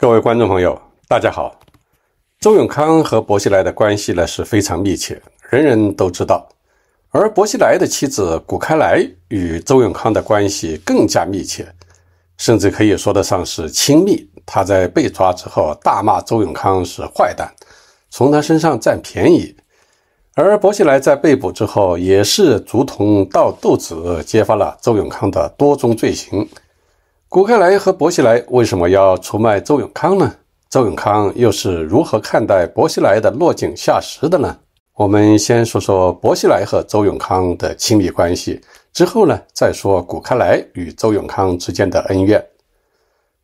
各位观众朋友，大家好。周永康和薄熙来的关系呢是非常密切，人人都知道。而薄熙来的妻子谷开来与周永康的关系更加密切，甚至可以说得上是亲密。他在被抓之后大骂周永康是坏蛋，从他身上占便宜。而薄熙来在被捕之后，也是竹筒倒豆子，揭发了周永康的多种罪行。古克莱和薄熙来为什么要出卖周永康呢？周永康又是如何看待薄熙来的落井下石的呢？我们先说说薄熙来和周永康的亲密关系，之后呢再说古克莱与周永康之间的恩怨。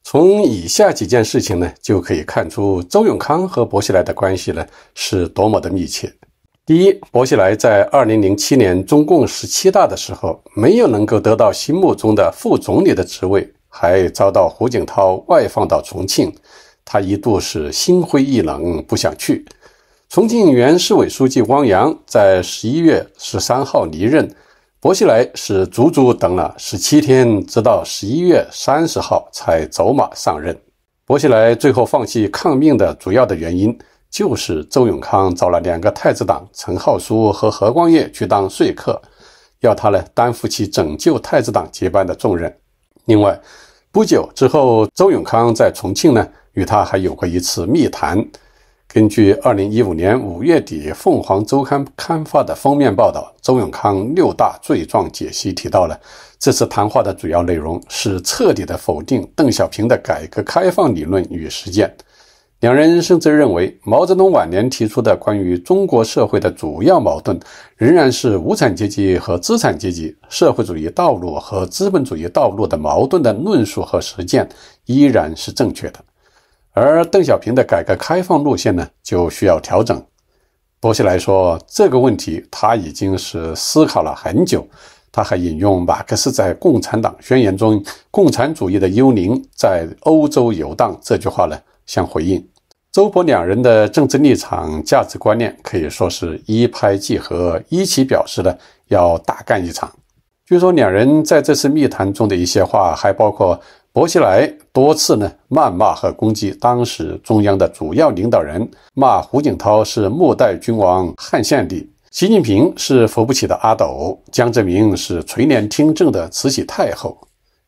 从以下几件事情呢就可以看出周永康和薄熙来的关系呢是多么的密切。第一，薄熙来在二零零七年中共十七大的时候，没有能够得到心目中的副总理的职位。还遭到胡锦涛外放到重庆，他一度是心灰意冷，不想去。重庆原市委书记汪洋在十一月十三号离任，薄熙来是足足等了十七天，直到十一月三十号才走马上任。薄熙来最后放弃抗命的主要的原因，就是周永康找了两个太子党陈浩书和何光业去当说客，要他来担负起拯救太子党接班的重任。另外。不久之后，周永康在重庆呢，与他还有过一次密谈。根据2015年5月底《凤凰周刊》刊发的封面报道《周永康六大罪状解析》，提到了这次谈话的主要内容是彻底的否定邓小平的改革开放理论与实践。两人甚至认为，毛泽东晚年提出的关于中国社会的主要矛盾仍然是无产阶级和资产阶级、社会主义道路和资本主义道路的矛盾的论述和实践依然是正确的，而邓小平的改革开放路线呢，就需要调整。薄熙来说这个问题，他已经是思考了很久，他还引用马克思在《共产党宣言》中“共产主义的幽灵在欧洲游荡”这句话呢，相回应。周勃两人的政治立场、价值观念可以说是一拍即合，一起表示呢要大干一场。据说两人在这次密谈中的一些话，还包括薄熙来多次呢谩骂和攻击当时中央的主要领导人，骂胡锦涛是末代君王汉献帝，习近平是扶不起的阿斗，江泽民是垂帘听政的慈禧太后。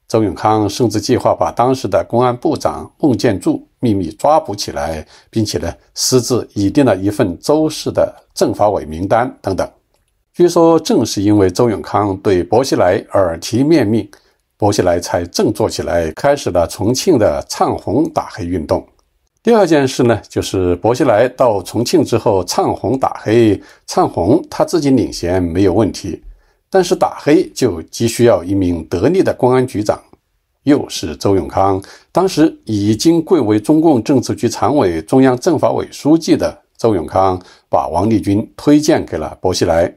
周永康甚至计划把当时的公安部长孟建柱秘密抓捕起来，并且呢私自拟定了一份周氏的政法委名单等等。据说正是因为周永康对薄熙来耳提面命，薄熙来才振作起来，开始了重庆的唱红打黑运动。第二件事呢，就是薄熙来到重庆之后唱红打黑，唱红他自己领衔没有问题。但是打黑就急需要一名得力的公安局长，又是周永康。当时已经贵为中共政治局常委、中央政法委书记的周永康，把王立军推荐给了薄熙来。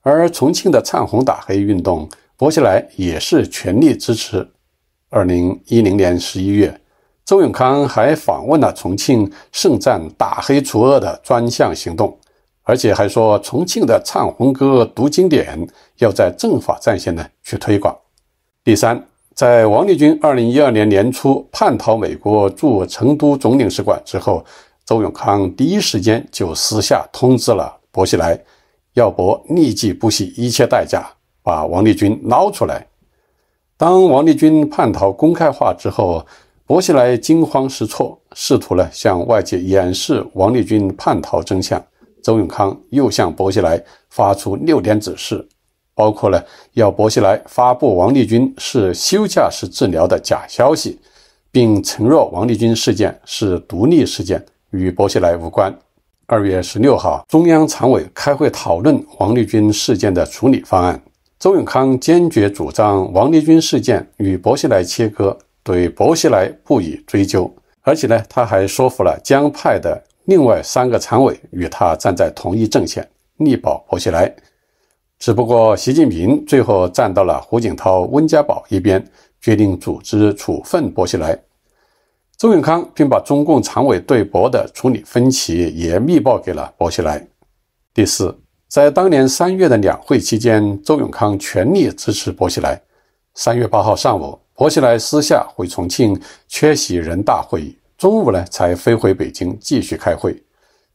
而重庆的唱红打黑运动，薄熙来也是全力支持。二零一零年十一月，周永康还访问了重庆盛赞“打黑除恶的专项行动。而且还说重庆的唱红歌读经典要在政法战线呢去推广。第三，在王立军二零一二年年初叛逃美国驻成都总领事馆之后，周永康第一时间就私下通知了薄熙来，要薄立即不惜一切代价把王立军捞出来。当王立军叛逃公开化之后，薄熙来惊慌失措，试图呢向外界掩饰王立军叛逃真相。周永康又向薄熙来发出六点指示，包括呢，要薄熙来发布王立军是休假式治疗的假消息，并承诺王立军事件是独立事件，与薄熙来无关。二月十六号，中央常委开会讨论王立军事件的处理方案。周永康坚决主张王立军事件与薄熙来切割，对薄熙来不予追究。而且呢，他还说服了江派的。另外三个常委与他站在同一阵线，力保薄熙来。只不过习近平最后站到了胡锦涛、温家宝一边，决定组织处分薄熙来。周永康并把中共常委对薄的处理分歧也密报给了薄熙来。第四，在当年三月的两会期间，周永康全力支持薄熙来。三月八号上午，薄熙来私下回重庆缺席人大会议。中午呢，才飞回北京继续开会。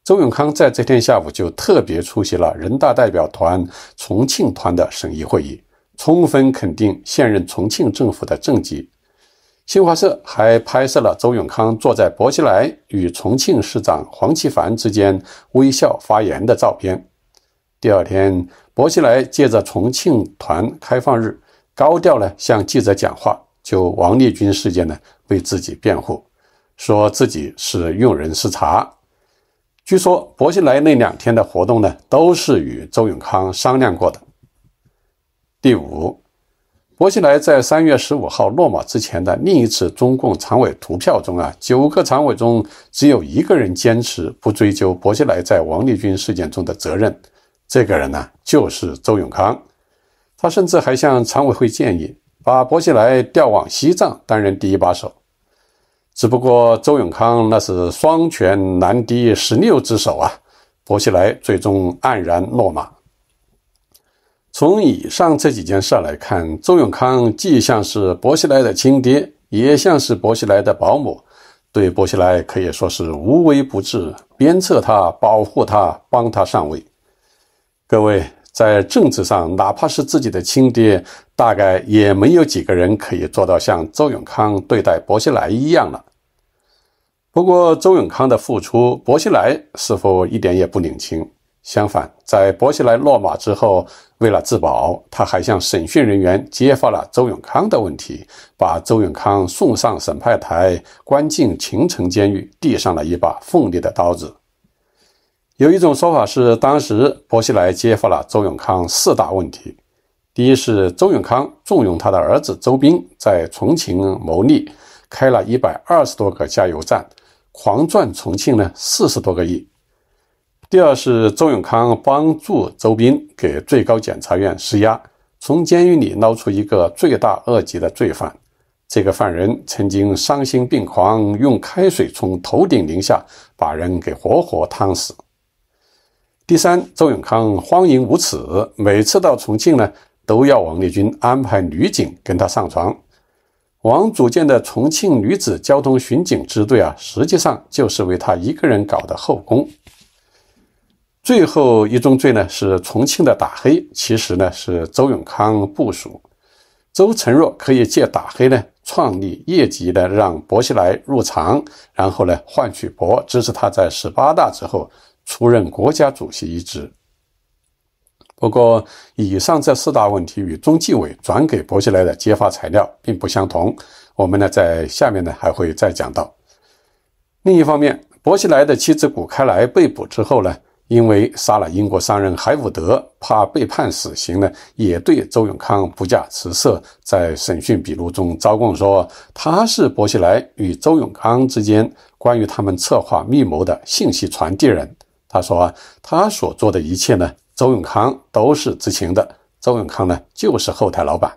周永康在这天下午就特别出席了人大代表团重庆团的审议会议，充分肯定现任重庆政府的政绩。新华社还拍摄了周永康坐在薄熙来与重庆市长黄奇帆之间微笑发言的照片。第二天，薄熙来借着重庆团开放日，高调呢向记者讲话，就王立军事件呢为自己辩护。说自己是用人失察。据说薄熙来那两天的活动呢，都是与周永康商量过的。第五，薄熙来在三月十五号落马之前的另一次中共常委投票中啊，九个常委中只有一个人坚持不追究薄熙来在王立军事件中的责任，这个人呢就是周永康。他甚至还向常委会建议，把薄熙来调往西藏担任第一把手。只不过周永康那是双拳难敌十六只手啊，薄熙来最终黯然落马。从以上这几件事来看，周永康既像是薄熙来的亲爹，也像是薄熙来的保姆，对薄熙来可以说是无微不至，鞭策他、保护他、帮他上位。各位。在政治上，哪怕是自己的亲爹，大概也没有几个人可以做到像周永康对待薄熙来一样了。不过，周永康的付出，薄熙来似乎一点也不领情。相反，在薄熙来落马之后，为了自保，他还向审讯人员揭发了周永康的问题，把周永康送上审判台，关进秦城监狱，递上了一把锋利的刀子。有一种说法是，当时薄熙来揭发了周永康四大问题：第一是周永康重用他的儿子周斌在重庆谋利，开了一百二十多个加油站，狂赚重庆呢四十多个亿；第二是周永康帮助周斌给最高检察院施压，从监狱里捞出一个罪大恶极的罪犯，这个犯人曾经丧心病狂用开水从头顶淋下，把人给活活烫死。第三，周永康荒淫无耻，每次到重庆呢，都要王立军安排女警跟他上床。王组建的重庆女子交通巡警支队啊，实际上就是为他一个人搞的后宫。最后一宗罪呢，是重庆的打黑，其实呢是周永康部署，周承若可以借打黑呢，创立业绩呢，让薄熙来入常，然后呢，换取薄支持他在十八大之后。出任国家主席一职。不过，以上这四大问题与中纪委转给薄熙来的揭发材料并不相同。我们呢，在下面呢还会再讲到。另一方面，薄熙来的妻子谷开来被捕之后呢，因为杀了英国商人海伍德，怕被判死刑呢，也对周永康不假辞色，在审讯笔录中招供说，他是薄熙来与周永康之间关于他们策划密谋的信息传递人。他说啊，他所做的一切呢，周永康都是知情的。周永康呢，就是后台老板。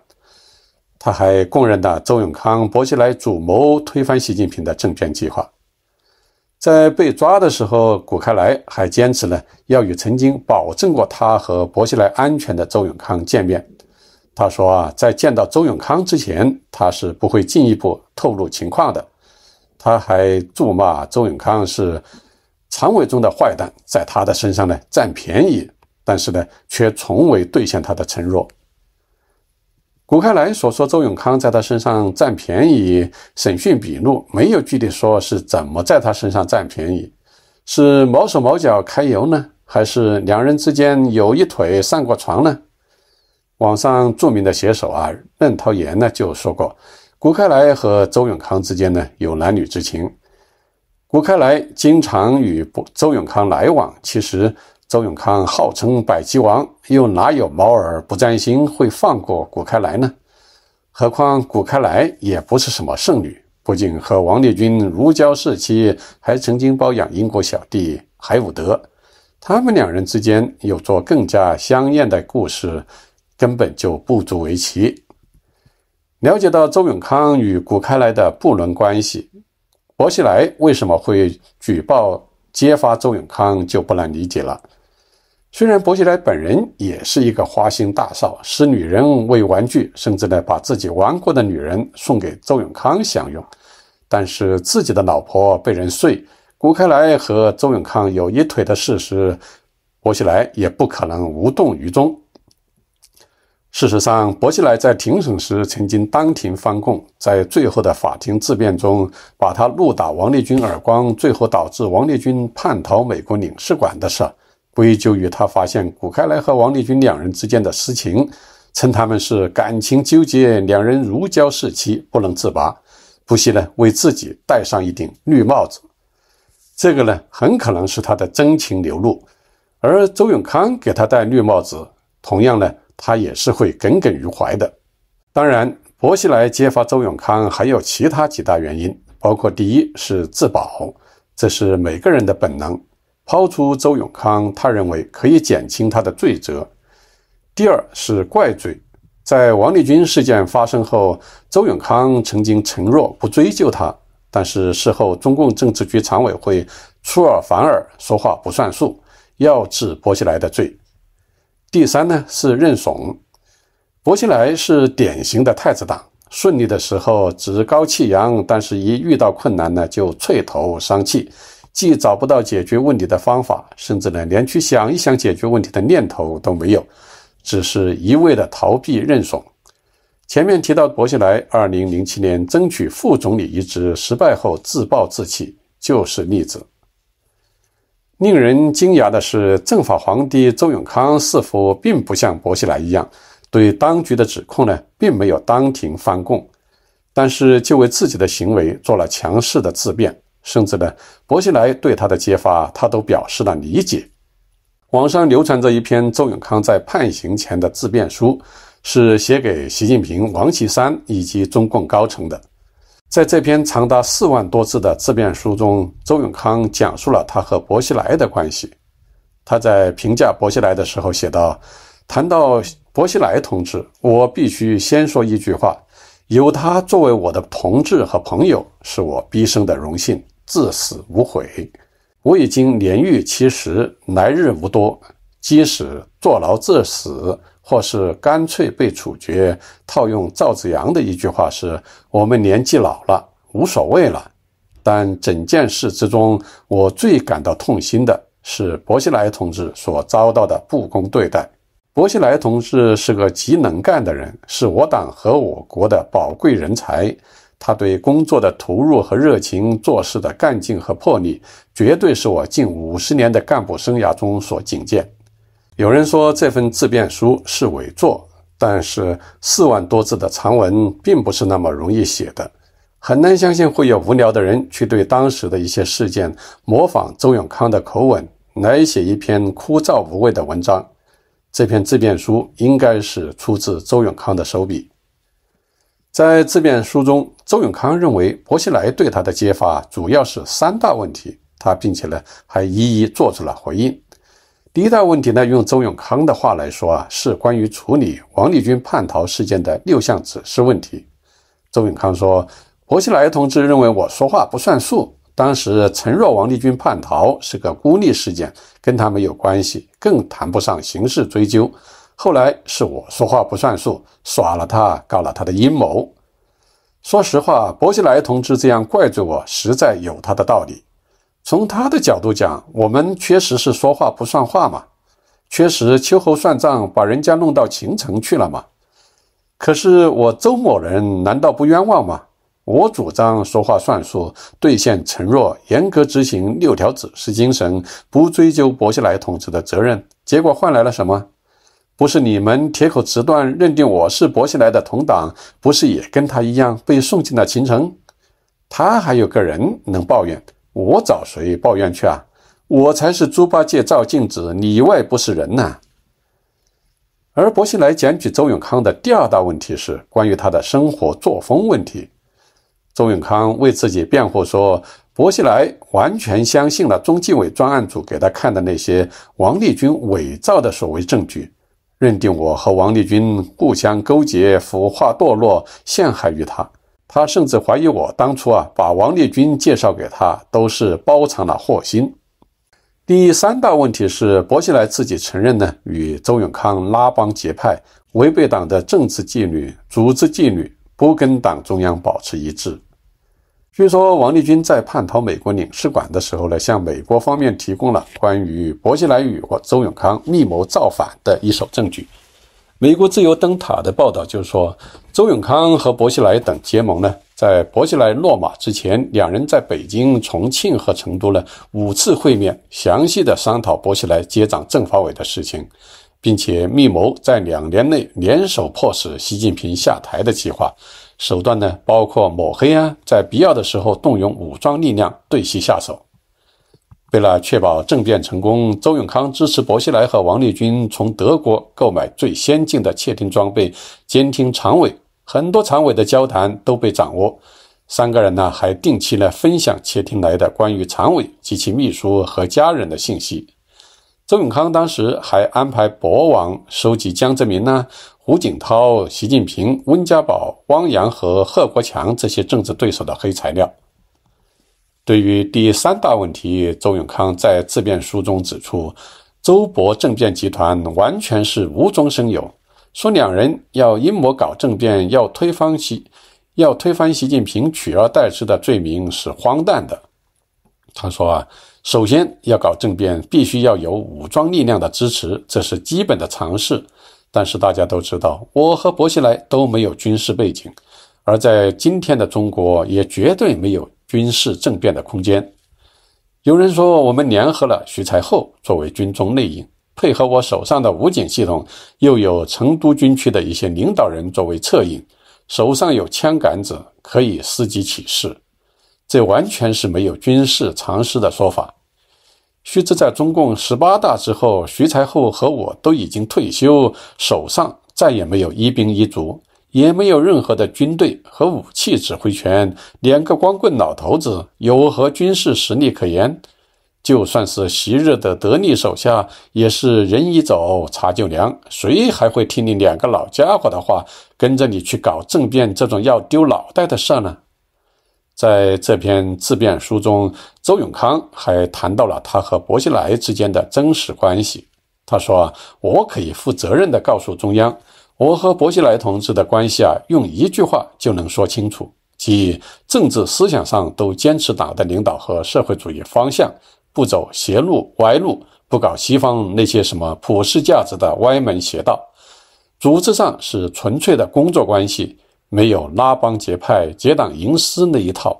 他还供认了周永康、薄熙来主谋推翻习近平的政变计划。在被抓的时候，谷开来还坚持呢要与曾经保证过他和薄熙来安全的周永康见面。他说啊，在见到周永康之前，他是不会进一步透露情况的。他还咒骂周永康是。常委中的坏蛋在他的身上呢占便宜，但是呢却从未兑现他的承诺。谷开来所说周永康在他身上占便宜，审讯笔录没有具体说是怎么在他身上占便宜，是毛手毛脚揩油呢，还是两人之间有一腿上过床呢？网上著名的写手啊任涛岩呢就说过，谷开来和周永康之间呢有男女之情。古开来经常与不周永康来往，其实周永康号称百骑王，又哪有猫儿不占星会放过古开来呢？何况古开来也不是什么圣女，不仅和王立军如胶似漆，还曾经包养英国小弟海伍德，他们两人之间有着更加香艳的故事，根本就不足为奇。了解到周永康与古开来的不伦关系。薄熙来为什么会举报揭发周永康，就不难理解了。虽然薄熙来本人也是一个花心大少，视女人为玩具，甚至呢把自己玩过的女人送给周永康享用，但是自己的老婆被人睡，谷开来和周永康有一腿的事实，薄熙来也不可能无动于衷。事实上，薄熙来在庭审时曾经当庭翻供，在最后的法庭自辩中，把他怒打王立军耳光，最后导致王立军叛逃美国领事馆的事，归咎于他发现古开来和王立军两人之间的私情，称他们是感情纠结，两人如胶似漆，不能自拔，不惜呢为自己戴上一顶绿帽子。这个呢，很可能是他的真情流露，而周永康给他戴绿帽子，同样呢。他也是会耿耿于怀的。当然，薄熙来揭发周永康还有其他几大原因，包括第一是自保，这是每个人的本能，抛出周永康，他认为可以减轻他的罪责。第二是怪罪，在王立军事件发生后，周永康曾经承诺不追究他，但是事后中共政治局常委会出尔反尔，说话不算数，要治薄熙来的罪。第三呢是认怂，薄熙来是典型的太子党，顺利的时候趾高气扬，但是一遇到困难呢就垂头丧气，既找不到解决问题的方法，甚至呢连去想一想解决问题的念头都没有，只是一味的逃避认怂。前面提到薄熙来二零零七年争取副总理一职失败后自暴自弃就是例子。令人惊讶的是，政法皇帝周永康似乎并不像薄熙来一样，对当局的指控呢，并没有当庭翻供，但是就为自己的行为做了强势的自辩，甚至呢，薄熙来对他的揭发，他都表示了理解。网上流传着一篇周永康在判刑前的自辩书，是写给习近平、王岐山以及中共高层的。在这篇长达四万多字的自辩书中，周永康讲述了他和薄熙来的关系。他在评价薄熙来的时候写道：“谈到薄熙来同志，我必须先说一句话，有他作为我的同志和朋友，是我毕生的荣幸，至死无悔。我已经年逾七十，来日无多，即使坐牢致死。”或是干脆被处决。套用赵子阳的一句话是：“我们年纪老了，无所谓了。”但整件事之中，我最感到痛心的是薄熙来同志所遭到的不公对待。薄熙来同志是个极能干的人，是我党和我国的宝贵人才。他对工作的投入和热情，做事的干劲和魄力，绝对是我近五十年的干部生涯中所仅见。有人说这份自辩书是伪作，但是四万多字的长文并不是那么容易写的，很难相信会有无聊的人去对当时的一些事件模仿周永康的口吻来写一篇枯燥无味的文章。这篇自辩书应该是出自周永康的手笔。在自辩书中，周永康认为薄熙来对他的揭发主要是三大问题，他并且呢还一一做出了回应。第一大问题呢，用周永康的话来说啊，是关于处理王立军叛逃事件的六项指示问题。周永康说：“薄熙来同志认为我说话不算数，当时陈若王立军叛逃是个孤立事件，跟他没有关系，更谈不上刑事追究。后来是我说话不算数，耍了他，告了他的阴谋。说实话，薄熙来同志这样怪罪我，实在有他的道理。”从他的角度讲，我们确实是说话不算话嘛，确实秋后算账，把人家弄到秦城去了嘛。可是我周某人难道不冤枉吗？我主张说话算数，兑现承诺，严格执行六条指示精神，不追究薄熙来同志的责任。结果换来了什么？不是你们铁口直断，认定我是薄熙来的同党，不是也跟他一样被送进了秦城？他还有个人能抱怨？我找谁抱怨去啊？我才是猪八戒照镜子，里外不是人呢。而薄熙来检举周永康的第二大问题是关于他的生活作风问题。周永康为自己辩护说，薄熙来完全相信了中纪委专案组给他看的那些王立军伪造的所谓证据，认定我和王立军互相勾结、腐化堕落、陷害于他。他甚至怀疑我当初啊，把王立军介绍给他，都是包藏了祸心。第三大问题是，薄熙来自己承认呢，与周永康拉帮结派，违背党的政治纪律、组织纪律，不跟党中央保持一致。据说王立军在叛逃美国领事馆的时候呢，向美国方面提供了关于薄熙来与周永康密谋造反的一手证据。美国自由灯塔的报道就是说，周永康和薄熙来等结盟呢，在薄熙来落马之前，两人在北京、重庆和成都呢五次会面，详细的商讨薄熙来接掌政法委的事情，并且密谋在两年内联手迫使习近平下台的计划，手段呢包括抹黑啊，在必要的时候动用武装力量对其下手。为了确保政变成功，周永康支持薄熙来和王立军从德国购买最先进的窃听装备，监听常委。很多常委的交谈都被掌握。三个人呢，还定期来分享窃听来的关于常委及其秘书和家人的信息。周永康当时还安排博网收集江泽民呢、胡锦涛、习近平、温家宝、汪洋和贺国强这些政治对手的黑材料。对于第三大问题，周永康在自辩书中指出，周勃政变集团完全是无中生有，说两人要阴谋搞政变，要推翻习，要推翻习近平，取而代之的罪名是荒诞的。他说啊，首先要搞政变，必须要有武装力量的支持，这是基本的常识。但是大家都知道，我和薄熙来都没有军事背景，而在今天的中国也绝对没有。军事政变的空间，有人说我们联合了徐才厚作为军中内应，配合我手上的武警系统，又有成都军区的一些领导人作为策应，手上有枪杆子可以伺机起事，这完全是没有军事常识的说法。须知在中共十八大之后，徐才厚和我都已经退休，手上再也没有一兵一卒。也没有任何的军队和武器指挥权，两个光棍老头子有何军事实力可言？就算是昔日的得力手下，也是人一走茶就凉，谁还会听你两个老家伙的话，跟着你去搞政变这种要丢脑袋的事呢？在这篇自辩书中，周永康还谈到了他和薄熙来之间的真实关系。他说：“我可以负责任地告诉中央。”我和薄熙来同志的关系啊，用一句话就能说清楚，即政治思想上都坚持党的领导和社会主义方向，不走邪路歪路，不搞西方那些什么普世价值的歪门邪道；组织上是纯粹的工作关系，没有拉帮结派、结党营私那一套；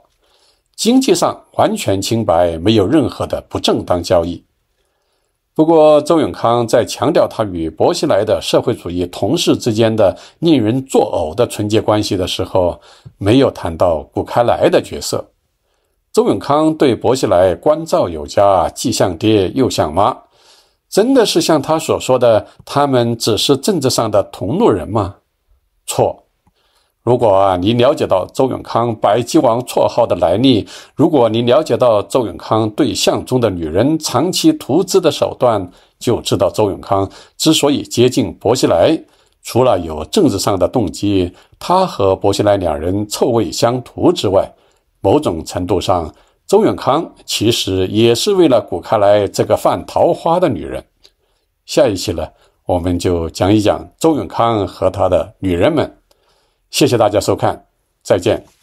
经济上完全清白，没有任何的不正当交易。不过，周永康在强调他与薄熙来的社会主义同事之间的令人作呕的纯洁关系的时候，没有谈到谷开来的角色。周永康对薄熙来关照有加，既像爹又像妈，真的是像他所说的，他们只是政治上的同路人吗？错。如果啊，你了解到周永康“百鸡王”绰号的来历，如果你了解到周永康对象中的女人长期图资的手段，就知道周永康之所以接近薄熙来，除了有政治上的动机，他和薄熙来两人臭味相投之外，某种程度上，周永康其实也是为了古开来这个犯桃花的女人。下一期呢，我们就讲一讲周永康和他的女人们。谢谢大家收看，再见。